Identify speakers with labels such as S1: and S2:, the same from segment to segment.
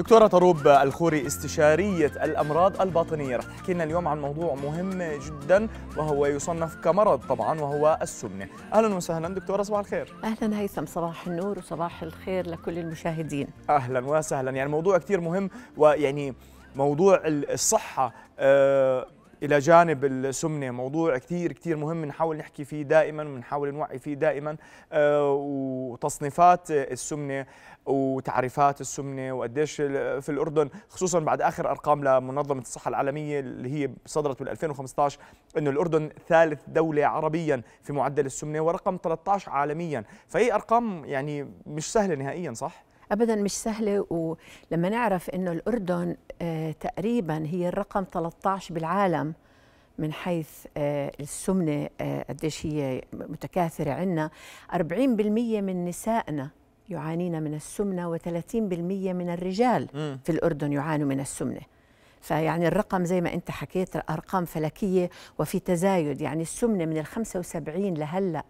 S1: دكتورة طروب الخوري استشارية الأمراض الباطنية رح تحكي لنا اليوم عن موضوع مهم جدا وهو يصنف كمرض طبعا وهو السمنة أهلا وسهلا دكتورة صباح الخير أهلا هيثم صباح النور وصباح
S2: الخير لكل المشاهدين أهلا
S1: وسهلا يعني موضوع كثير مهم ويعني موضوع الصحة أه الى جانب السمنه موضوع كثير كثير مهم بنحاول نحكي فيه دائما ونحاول نوعي فيه دائما آه، وتصنيفات السمنه وتعريفات السمنه وقديش في الاردن خصوصا بعد اخر ارقام لمنظمه الصحه العالميه اللي هي صدرت بال 2015 انه الاردن ثالث دوله عربيا في معدل السمنه ورقم 13 عالميا فهي ارقام يعني مش سهله نهائيا صح
S2: ابدا مش سهله ولما نعرف انه الاردن آه، تقريبا هي الرقم 13 بالعالم من حيث آه، السمنه آه، قديش هي متكاثره عندنا 40% من نسائنا يعانين من السمنه و30% من الرجال في الاردن يعانوا من السمنه فيعني الرقم زي ما انت حكيت ارقام فلكيه وفي تزايد يعني السمنه من ال 75 لهلا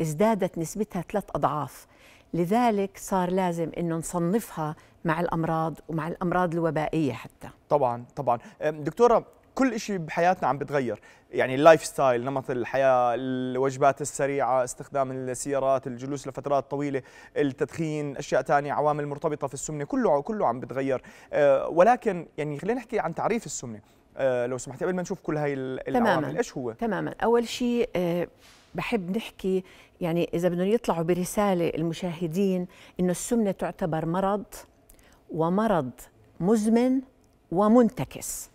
S2: ازدادت نسبتها ثلاث اضعاف لذلك صار لازم انه نصنفها مع الامراض ومع الامراض الوبائيه حتى
S1: طبعا طبعا دكتوره كل شيء بحياتنا عم بتغير يعني اللايف ستايل نمط الحياة الوجبات السريعة استخدام السيارات الجلوس لفترات طويلة التدخين أشياء تانية عوامل مرتبطة في السمنة كله كله عم بتغير أه، ولكن يعني خلينا نحكي عن تعريف السمنة أه، لو سمحتي قبل ما نشوف كل هاي العوامل تماماً. ايش هو
S2: تماما اول شيء أه، بحب نحكي يعني إذا بدهم يطلعوا برسالة المشاهدين إنه السمنة تعتبر مرض ومرض مزمن ومنتكس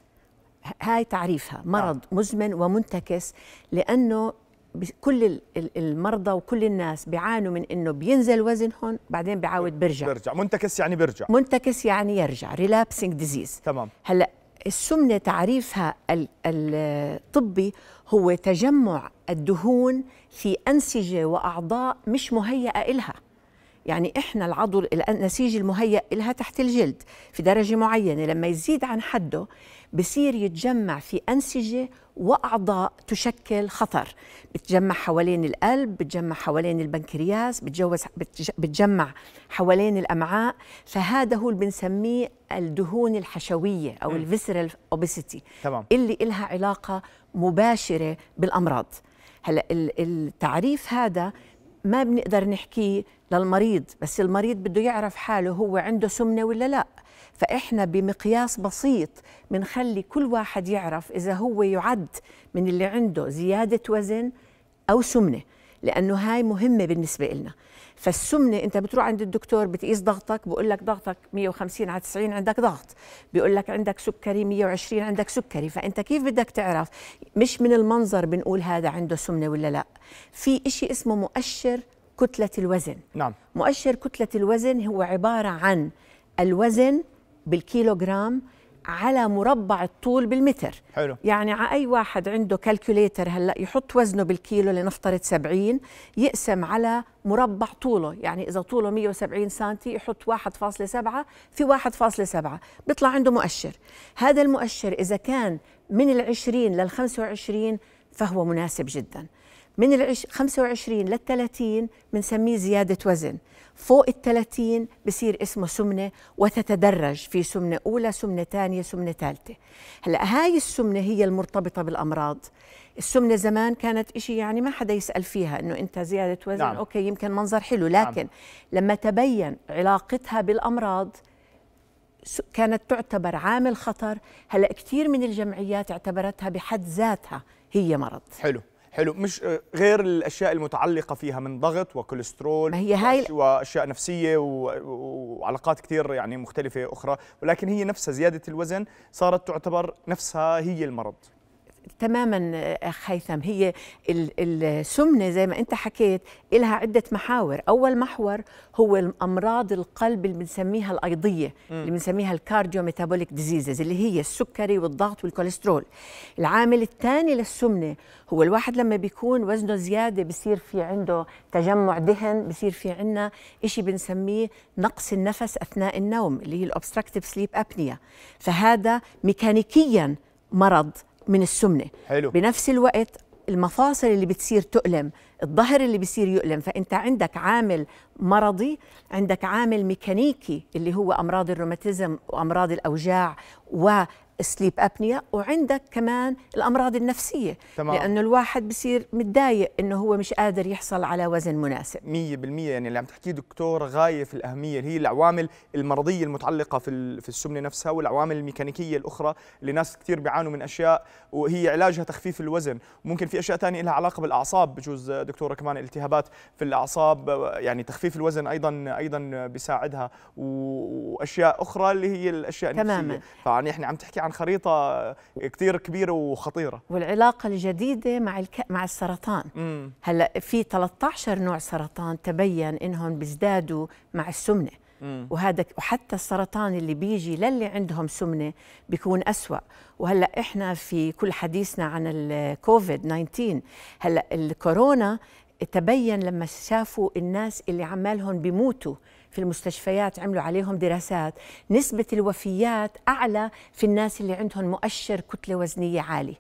S2: هاي تعريفها آه. مرض مزمن ومنتكس لأنه كل المرضى وكل الناس بيعانوا من انه بينزل وزنهم بعدين بيعاود بيرجع بيرجع منتكس يعني بيرجع منتكس يعني يرجع ريلابسنج ديزيز تمام هلا السمنة تعريفها الطبي هو تجمع الدهون في أنسجة وأعضاء مش مهيئة إلها يعني إحنا العضل النسيج المهيأ الها تحت الجلد في درجة معينة لما يزيد عن حده بصير يتجمع في أنسجة وأعضاء تشكل خطر بتجمع حوالين القلب بتجمع حوالين البنكرياس بتجوز بتجمع حوالين الأمعاء فهذا هو اللي بنسميه الدهون الحشوية أو الفيسرال أوبيسيتي اللي إلها علاقة مباشرة بالأمراض هلا التعريف هذا ما بنقدر نحكيه للمريض بس المريض بده يعرف حاله هو عنده سمنة ولا لا فإحنا بمقياس بسيط بنخلي كل واحد يعرف إذا هو يعد من اللي عنده زيادة وزن أو سمنة لأنه هاي مهمة بالنسبة لنا فالسمنة أنت بتروح عند الدكتور بتقيس ضغطك بقول لك ضغطك 150 على 90 عندك ضغط بيقول لك عندك سكري 120 عندك سكري فأنت كيف بدك تعرف مش من المنظر بنقول هذا عنده سمنة ولا لا في إشي اسمه مؤشر كتلة الوزن نعم. مؤشر كتلة الوزن هو عبارة عن الوزن بالكيلوغرام على مربع الطول بالمتر حلو يعني على أي واحد عنده كالكوليتر هلأ يحط وزنه بالكيلو لنفترض 70 يقسم على مربع طوله يعني إذا طوله 170 سنتي يحط 1.7 في 1.7 بيطلع عنده مؤشر هذا المؤشر إذا كان من العشرين للخمسة وعشرين فهو مناسب جداً من ال 25 لل 30 بنسميه زيادة وزن فوق ال 30 بصير اسمه سمنة وتتدرج في سمنة أولى سمنة ثانية سمنة ثالثة هلأ هاي السمنة هي المرتبطة بالأمراض السمنة زمان كانت شيء يعني ما حدا يسأل فيها إنه أنت زيادة وزن نعم. أوكي يمكن منظر حلو نعم. لكن نعم. لما تبين علاقتها بالأمراض كانت تعتبر عامل خطر هلأ كثير من الجمعيات اعتبرتها بحد ذاتها هي مرض
S1: حلو حلو مش غير الاشياء المتعلقه فيها من ضغط وكوليسترول ما هي هاي واشياء نفسيه وعلاقات كثير يعني مختلفه اخرى ولكن هي نفسها زياده الوزن صارت تعتبر نفسها هي المرض
S2: تماما اخ آه، هيثم هي السمنه زي ما انت حكيت لها عده محاور اول محور هو امراض القلب اللي بنسميها الايضيه اللي بنسميها الكارديو ميتابوليك ديزيزز اللي هي السكري والضغط والكوليسترول العامل الثاني للسمنه هو الواحد لما بيكون وزنه زياده بصير في عنده تجمع دهن بصير في عندنا شيء بنسميه نقص النفس اثناء النوم اللي هي الاوبستراكتيف سليب ابنيا فهذا ميكانيكيا مرض من السمنه حلو. بنفس الوقت المفاصل اللي بتصير تؤلم الظهر اللي بصير يؤلم فانت عندك عامل مرضي عندك عامل ميكانيكي اللي هو امراض الروماتيزم وامراض الاوجاع سليب ابنيا وعندك كمان الامراض النفسيه تمام. لانه الواحد بصير متضايق انه هو مش قادر يحصل على وزن مناسب 100%
S1: يعني اللي عم تحكيه دكتور غايه في الاهميه اللي هي
S2: العوامل المرضيه المتعلقه
S1: في في السمنه نفسها والعوامل الميكانيكيه الاخرى اللي ناس كثير بيعانوا من اشياء وهي علاجها تخفيف الوزن ممكن في اشياء ثانيه لها علاقه بالاعصاب بجوز دكتوره كمان التهابات في الاعصاب يعني تخفيف الوزن ايضا ايضا بيساعدها واشياء اخرى اللي هي الاشياء النفسيه تماما فيعني احنا عم تحكي عن عن خريطه كثير كبيره وخطيره
S2: والعلاقه الجديده مع الك... مع السرطان مم. هلا في 13 نوع سرطان تبين انهم بيزدادوا مع السمنه وهذا وحتى السرطان اللي بيجي للي عندهم سمنه بيكون أسوأ وهلا احنا في كل حديثنا عن الكوفيد 19 هلا الكورونا تبين لما شافوا الناس اللي عمالهم بيموتوا في المستشفيات عملوا عليهم دراسات نسبة الوفيات أعلى في الناس اللي عندهم مؤشر كتلة وزنية عالي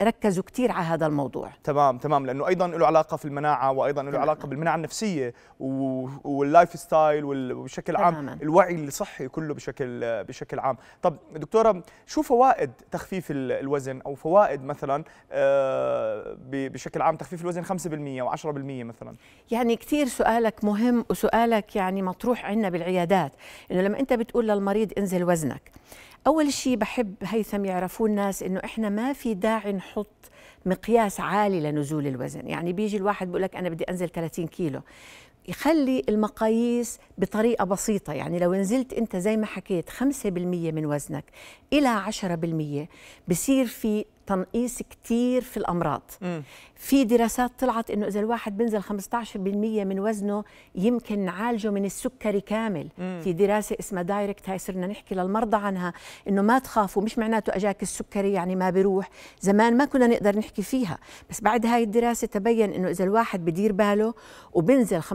S2: فركزوا كثير على هذا الموضوع
S1: تمام تمام لانه ايضا له علاقه في المناعه وايضا له علاقه بالمناعه النفسيه واللايف ستايل وبشكل عام تماماً. الوعي الصحي كله بشكل بشكل عام طب دكتوره شو فوائد تخفيف الوزن او فوائد مثلا آه، بشكل عام تخفيف الوزن 5% و10% مثلا
S2: يعني كثير سؤالك مهم وسؤالك يعني مطروح عندنا بالعيادات انه لما انت بتقول للمريض انزل وزنك اول شيء بحب هيثم يعرفوه الناس انه احنا ما في داعي نحط مقياس عالي لنزول الوزن يعني بيجي الواحد بيقول لك انا بدي انزل 30 كيلو يخلي المقاييس بطريقة بسيطة يعني لو نزلت أنت زي ما حكيت 5% من وزنك إلى 10% بصير في تنقيص كتير في الامراض م. في دراسات طلعت انه اذا الواحد بنزل 15% من وزنه يمكن نعالجه من السكري كامل م. في دراسه اسمها دايركت هاي صرنا نحكي للمرضى عنها انه ما تخافوا مش معناته اجاك السكري يعني ما بيروح زمان ما كنا نقدر نحكي فيها بس بعد هاي الدراسه تبين انه اذا الواحد بدير باله وبنزل 15%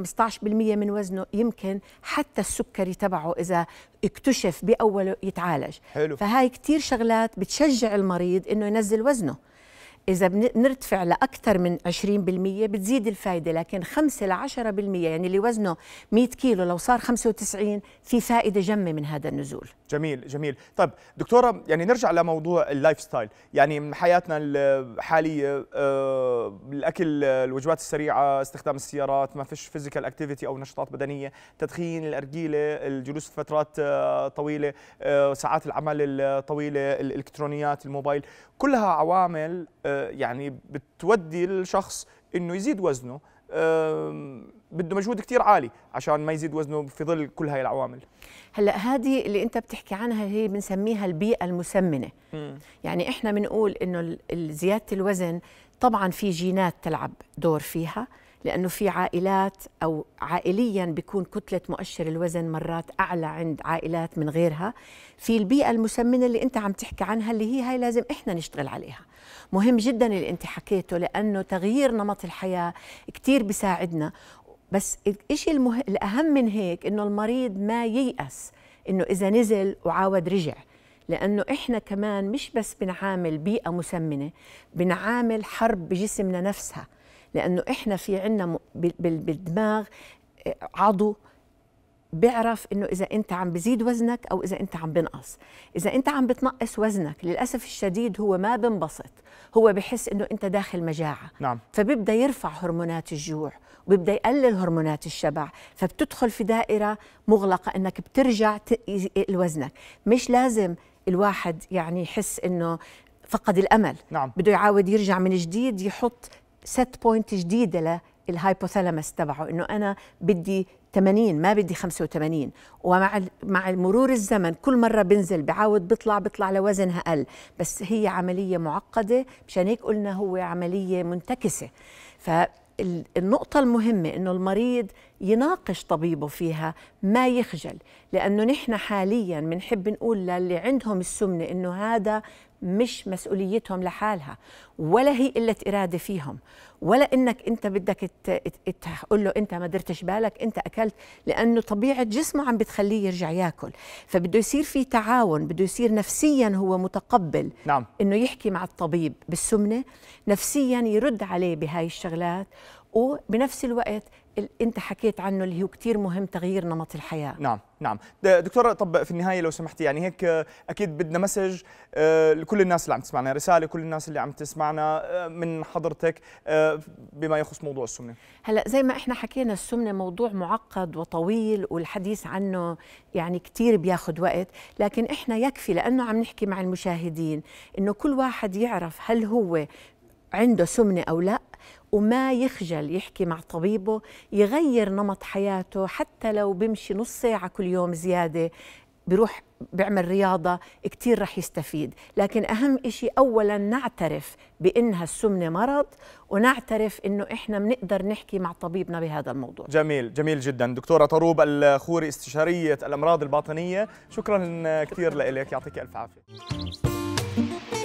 S2: من وزنه يمكن حتى السكري تبعه اذا اكتشف باوله يتعالج حلو. فهاي كتير شغلات بتشجع المريض انه ينزل وزنه إذا بنرتفع لأكثر من 20% بتزيد الفائدة لكن 5 ل 10% يعني اللي وزنه 100 كيلو لو صار 95 في فائدة جمة من هذا النزول
S1: جميل جميل طيب دكتورة يعني نرجع لموضوع اللايف ستايل يعني حياتنا الحالية آه، الأكل الوجبات السريعة استخدام السيارات ما فيش فيزيكال اكتيفيتي أو نشاطات بدنية تدخين الأرجيلة الجلوس فترات آه، طويلة آه، ساعات العمل الطويلة الإلكترونيات الموبايل كلها عوامل يعني بتودي الشخص انه يزيد وزنه بده مجهود كتير عالي عشان ما يزيد وزنه في ظل كل هاي العوامل
S2: هلا هذه اللي انت بتحكي عنها هي بنسميها البيئه المسمنه م. يعني احنا بنقول انه زياده الوزن طبعا في جينات تلعب دور فيها لانه في عائلات او عائليا بيكون كتله مؤشر الوزن مرات اعلى عند عائلات من غيرها في البيئه المسمنه اللي انت عم تحكي عنها اللي هي هاي لازم احنا نشتغل عليها مهم جدا اللي انت حكيته لانه تغيير نمط الحياه كثير بيساعدنا بس الشيء المه... الاهم من هيك انه المريض ما ييأس انه اذا نزل وعاود رجع لانه احنا كمان مش بس بنعامل بيئه مسمنه بنعامل حرب بجسمنا نفسها لانه احنا في عنا بالدماغ آه، عضو بيعرف انه اذا انت عم بزيد وزنك او اذا انت عم بنقص اذا انت عم بتنقص وزنك للاسف الشديد هو ما بنبسط هو بحس انه انت داخل مجاعه نعم. فبيبدا يرفع هرمونات الجوع وبيبدا يقلل هرمونات الشبع فبتدخل في دائره مغلقه انك بترجع لوزنك مش لازم الواحد يعني يحس انه فقد الامل نعم. بده يعاود يرجع من جديد يحط ست بوينت جديده الهايبوثالامس تبعه انه انا بدي 80 ما بدي 85 ومع مع مرور الزمن كل مره بنزل بعاود بطلع بطلع لوزنها اقل بس هي عمليه معقده مشان هيك قلنا هو عمليه منتكسه ف النقطة المهمة إنه المريض يناقش طبيبه فيها ما يخجل لأنه نحن حاليا بنحب نقول للي عندهم السمنة إنه هذا مش مسؤوليتهم لحالها ولا هي قلة إرادة فيهم ولا إنك أنت بدك تقول له أنت ما درتش بالك أنت أكلت لأنه طبيعة جسمه عم بتخليه يرجع ياكل فبده يصير في تعاون بده يصير نفسيا هو متقبل نعم. إنه يحكي مع الطبيب بالسمنة نفسيا يرد عليه بهاي الشغلات وبنفس الوقت انت حكيت عنه اللي هو كثير مهم تغيير نمط الحياه نعم
S1: نعم دكتوره طب في النهايه لو سمحتي يعني هيك آه، اكيد بدنا مسج آه، لكل الناس اللي عم تسمعنا رساله لكل الناس اللي عم تسمعنا آه، من حضرتك بما يخص موضوع السمنه
S2: هلا زي ما احنا حكينا السمنه موضوع معقد وطويل والحديث عنه يعني كثير بياخذ وقت لكن احنا يكفي لانه عم نحكي مع المشاهدين انه كل واحد يعرف هل هو عنده سمنه او لا وما يخجل يحكي مع طبيبه يغير نمط حياته حتى لو بمشي نص ساعة كل يوم زيادة بروح بيعمل رياضة كتير رح يستفيد لكن أهم إشي أولا نعترف بإنها السمنة مرض ونعترف إنه إحنا بنقدر نحكي مع طبيبنا بهذا الموضوع
S1: جميل جميل جدا دكتورة طروب الخوري استشارية الأمراض الباطنية شكرا كثير لك يعطيك ألف عافية